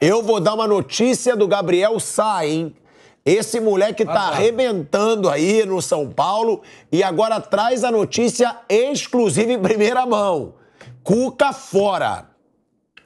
Eu vou dar uma notícia do Gabriel Sá, hein? Esse moleque tá ah, arrebentando aí no São Paulo e agora traz a notícia exclusiva em primeira mão. Cuca fora.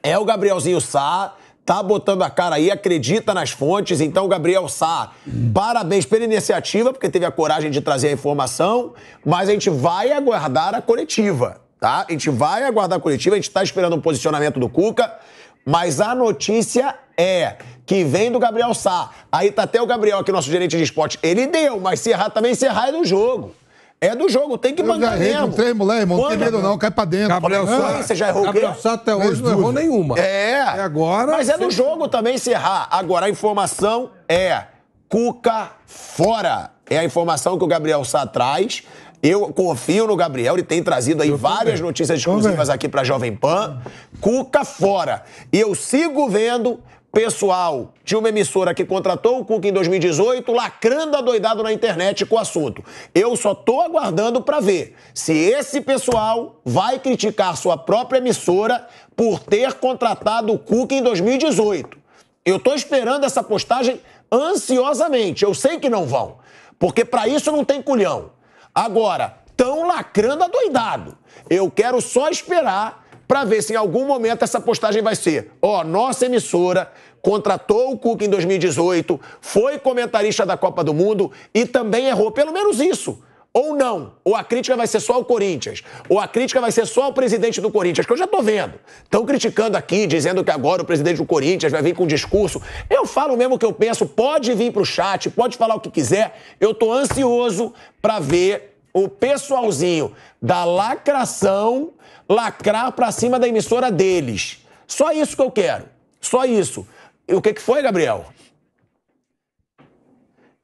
É o Gabrielzinho Sá, tá botando a cara aí, acredita nas fontes. Então, Gabriel Sá, parabéns pela iniciativa, porque teve a coragem de trazer a informação, mas a gente vai aguardar a coletiva, tá? A gente vai aguardar a coletiva, a gente tá esperando um posicionamento do Cuca. Mas a notícia é que vem do Gabriel Sá. Aí tá até o Gabriel aqui, nosso gerente de esporte. Ele deu, mas se errar também, se errar é do jogo. É do jogo, tem que bancar mesmo. Não tem moleque, irmão, não tem medo não, cai pra dentro. Gabriel Sá, ah, você já errou Gabriel Sá até hoje não errou nenhuma. É. E é agora... Mas é do jogo também se errar. Agora, a informação é Cuca fora. É a informação que o Gabriel Sá traz. Eu confio no Gabriel, ele tem trazido aí eu várias também. notícias exclusivas aqui para Jovem Pan. Cuca fora. E eu sigo vendo pessoal de uma emissora que contratou o Cuca em 2018, lacrando doidado na internet com o assunto. Eu só tô aguardando para ver se esse pessoal vai criticar sua própria emissora por ter contratado o Cuca em 2018. Eu tô esperando essa postagem ansiosamente. Eu sei que não vão, porque para isso não tem culhão. Agora, tão lacrando adoidado. Eu quero só esperar para ver se em algum momento essa postagem vai ser. Ó, oh, nossa emissora contratou o Cuca em 2018, foi comentarista da Copa do Mundo e também errou. Pelo menos isso. Ou não, ou a crítica vai ser só ao Corinthians, ou a crítica vai ser só ao presidente do Corinthians, que eu já tô vendo. Estão criticando aqui, dizendo que agora o presidente do Corinthians vai vir com um discurso. Eu falo mesmo o que eu penso, pode vir pro chat, pode falar o que quiser. Eu tô ansioso para ver o pessoalzinho da lacração lacrar para cima da emissora deles. Só isso que eu quero. Só isso. E o que, que foi, Gabriel?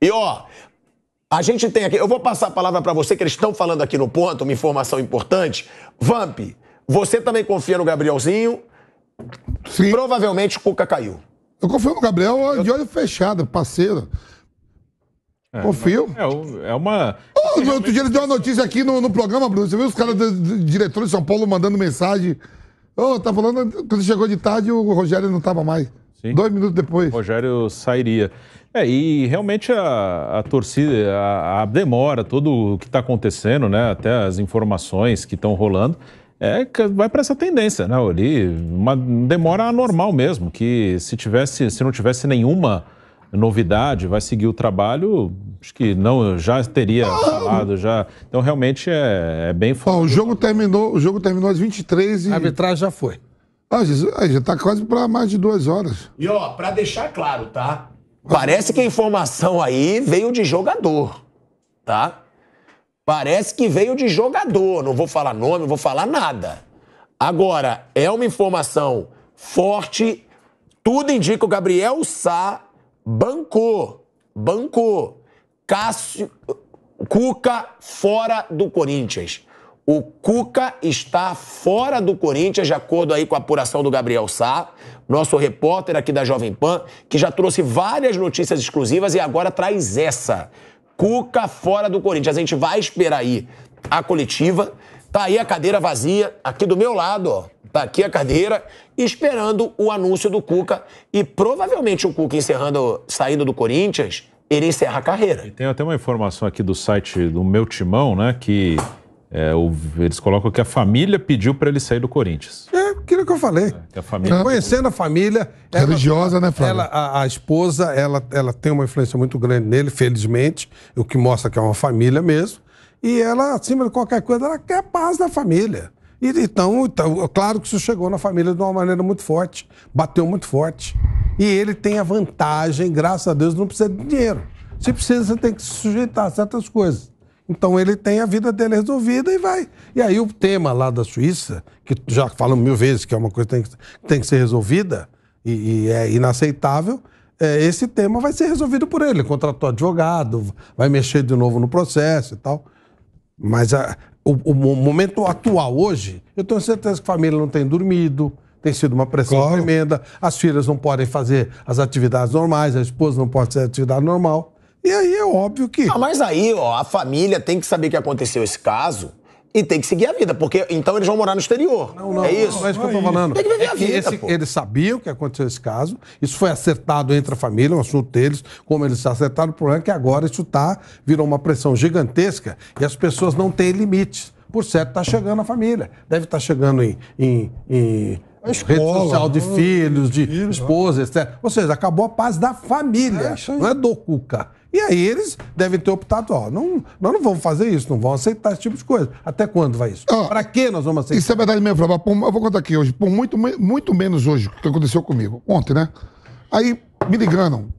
E ó, a gente tem aqui, eu vou passar a palavra para você, que eles estão falando aqui no ponto, uma informação importante. Vamp, você também confia no Gabrielzinho? Sim. Provavelmente o Cuca caiu. Eu confio no Gabriel eu... de olho fechado, parceiro. É, confio. É, é uma. Oh, outro dia ele deu uma notícia aqui no, no programa, Bruno. Você viu os caras diretores de São Paulo mandando mensagem? Oh, tá falando. Quando chegou de tarde, o Rogério não tava mais. Sim. Dois minutos depois. O Rogério sairia. É, e realmente a, a torcida, a, a, demora, tudo o que está acontecendo, né, até as informações que estão rolando, é, vai para essa tendência, né, ali, uma demora anormal mesmo, que se tivesse, se não tivesse nenhuma novidade, vai seguir o trabalho, acho que não, já teria falado, já. Então realmente é, é bem forte. o jogo terminou, o jogo terminou às 23 e a arbitragem já foi. Ah, Jesus, é, já está quase para mais de duas horas. E ó, para deixar claro, tá? Parece que a informação aí veio de jogador, tá? Parece que veio de jogador. Não vou falar nome, não vou falar nada. Agora, é uma informação forte. Tudo indica que o Gabriel Sá bancou. Bancou. Cássio Cuca fora do Corinthians. O Cuca está fora do Corinthians, de acordo aí com a apuração do Gabriel Sá, nosso repórter aqui da Jovem Pan, que já trouxe várias notícias exclusivas e agora traz essa. Cuca fora do Corinthians. A gente vai esperar aí a coletiva. Tá aí a cadeira vazia, aqui do meu lado, ó. Tá aqui a cadeira, esperando o anúncio do Cuca. E provavelmente o Cuca encerrando, saindo do Corinthians, ele encerra a carreira. E tem até uma informação aqui do site do Meu Timão, né? Que é, o, eles colocam que a família pediu para ele sair do Corinthians. É, aquilo que eu falei. É, que a tá. Conhecendo a família. Ela, Religiosa, né, Flávio? Ela, a, a, esposa, ela, ela tem uma influência muito grande nele, felizmente, o que mostra que é uma família mesmo. E ela, acima de qualquer coisa, ela quer paz da família. E, então, então, é claro que isso chegou na família de uma maneira muito forte, bateu muito forte. E ele tem a vantagem, graças a Deus, não precisa de dinheiro. Se precisa, você tem que se sujeitar a certas coisas. Então ele tem a vida dele resolvida e vai. E aí o tema lá da Suíça, que já falam mil vezes que é uma coisa que tem que, tem que ser resolvida e, e é inaceitável, é, esse tema vai ser resolvido por ele. ele. Contratou advogado, vai mexer de novo no processo e tal. Mas a, o, o, momento atual hoje, eu tenho certeza que a família não tem dormido, tem sido uma pressão claro. tremenda, as filhas não podem fazer as atividades normais, a esposa não pode fazer atividade normal. E aí é óbvio que. Ah, mas aí, ó, a família tem que saber que aconteceu esse caso e tem que seguir a vida, porque então eles vão morar no exterior. Não, não, é isso. Não, é isso que eu tô falando. Tem que viver é a vida. eles sabiam que aconteceu esse caso, isso foi acertado entre a família, um assunto deles, como eles acertaram. O problema é que agora isso tá, virou uma pressão gigantesca e as pessoas não têm limites. Por certo, está chegando a família. Deve estar tá chegando em, em, em Escola, rede social de né? filhos, de esposa, etc. Ou seja, acabou a paz da família, é não é do Cuca. E aí eles devem ter optado, ó, não, nós não vamos fazer isso, não vamos aceitar esse tipo de coisa. Até quando vai isso? Ah, Para que nós vamos aceitar? Isso é verdade mesmo, Flávio. Eu vou contar aqui hoje, por muito, muito menos hoje que aconteceu comigo, ontem, né? Aí me ligaram,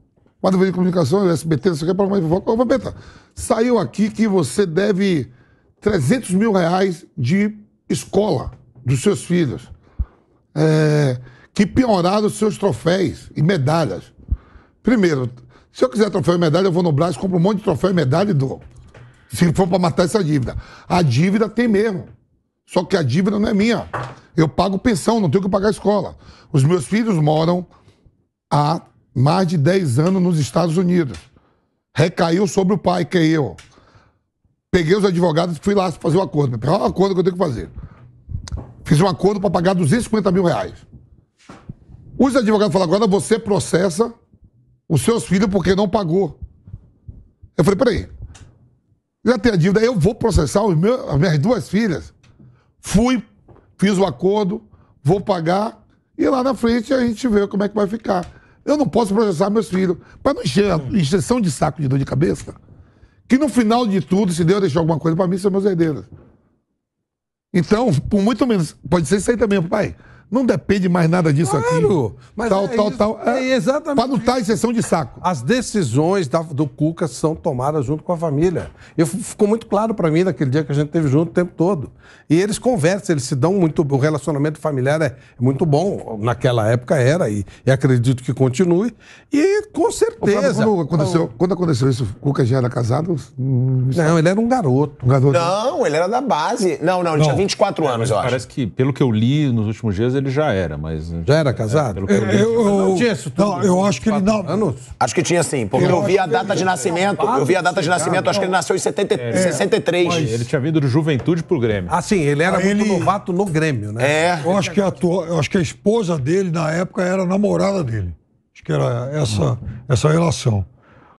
mas de comunicação, SBT, não sei o que, para mais fofoca. Ô, saiu aqui que você deve 300 mil reais de escola dos seus filhos. É, que pioraram os seus troféus e medalhas. Primeiro, se eu quiser troféu e medalha, eu vou no Brás, compro um monte de troféu e medalha e dou. Se for para matar essa dívida. A dívida tem mesmo. Só que a dívida não é minha. Eu pago pensão, não tenho que pagar a escola. Os meus filhos moram há mais de 10 anos nos Estados Unidos. Recaiu sobre o pai, que é eu. Peguei os advogados e fui lá fazer um acordo. Pegar é um acordo que eu tenho que fazer. Fiz um acordo para pagar 250 mil reais. Os advogados falaram, agora você processa os seus filhos porque não pagou. Eu falei, peraí, já tem a dívida, eu vou processar os meus, as minhas duas filhas. Fui, fiz o acordo, vou pagar, e lá na frente a gente vê como é que vai ficar. Eu não posso processar meus filhos. Para não encher a injeção de saco de dor de cabeça, que no final de tudo, se Deus deixar alguma coisa para mim, são meus herdeiros. Então, por muito menos, pode ser isso aí também, pai. Não depende mais nada disso claro, aqui. Mas tal, é tal, isso, tal. É, é exatamente. Para não estar tá sessão de saco. As decisões da, do Cuca são tomadas junto com a família. Eu, ficou muito claro para mim naquele dia que a gente teve junto o tempo todo. E eles conversam, eles se dão muito. O relacionamento familiar é, é muito bom. Naquela época era, e, e acredito que continue. E com certeza. quando, aconteceu, então, quando aconteceu isso, o Cuca já era casado? Não, ele era um garoto. Um garoto. Não, ele era da base. Não, não, ele não, tinha 24 anos, eu acho. Parece que, pelo que eu li nos últimos dias, ele já era, mas. Né? Já era casado? É, eu, eu, eu, tinha isso Não, eu acho que ele não. Anos. Acho que tinha sim, porque eu, eu vi a data de nascimento. Eu vi a data de nascimento, acho que ele nasceu em 70, é, 63. Mas... Ele tinha vindo de juventude pro Grêmio. Ah, sim, ele era ah, ele... muito novato no Grêmio, né? É. Eu acho, que a tua, eu acho que a esposa dele, na época, era namorada dele. Acho que era essa, essa relação.